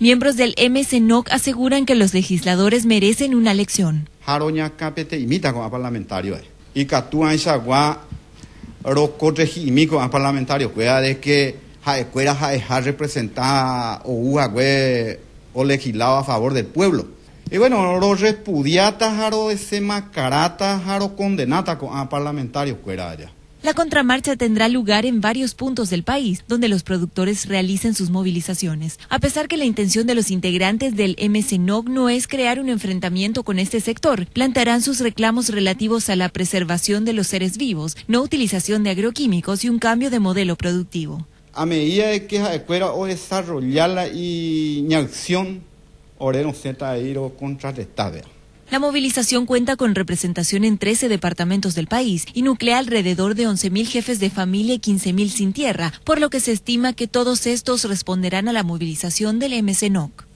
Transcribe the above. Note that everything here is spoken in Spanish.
Miembros del MCNOC aseguran que los legisladores merecen una elección. Jaroña capete imita con parlamentario. Y catúa en Saguá roco regimico a parlamentario, de que jade cuerda jadeja representada o jugue o legislado a favor del pueblo. Y bueno, los repudiata jaro de semacarata, jaro condenata con parlamentario, cuerda de la contramarcha tendrá lugar en varios puntos del país, donde los productores realicen sus movilizaciones. A pesar que la intención de los integrantes del MCNOG no es crear un enfrentamiento con este sector, plantearán sus reclamos relativos a la preservación de los seres vivos, no utilización de agroquímicos y un cambio de modelo productivo. A medida de que se o desarrollarla y acción, oremos contra a ir o la movilización cuenta con representación en 13 departamentos del país y nuclea alrededor de 11.000 jefes de familia y 15.000 sin tierra, por lo que se estima que todos estos responderán a la movilización del MCNOC.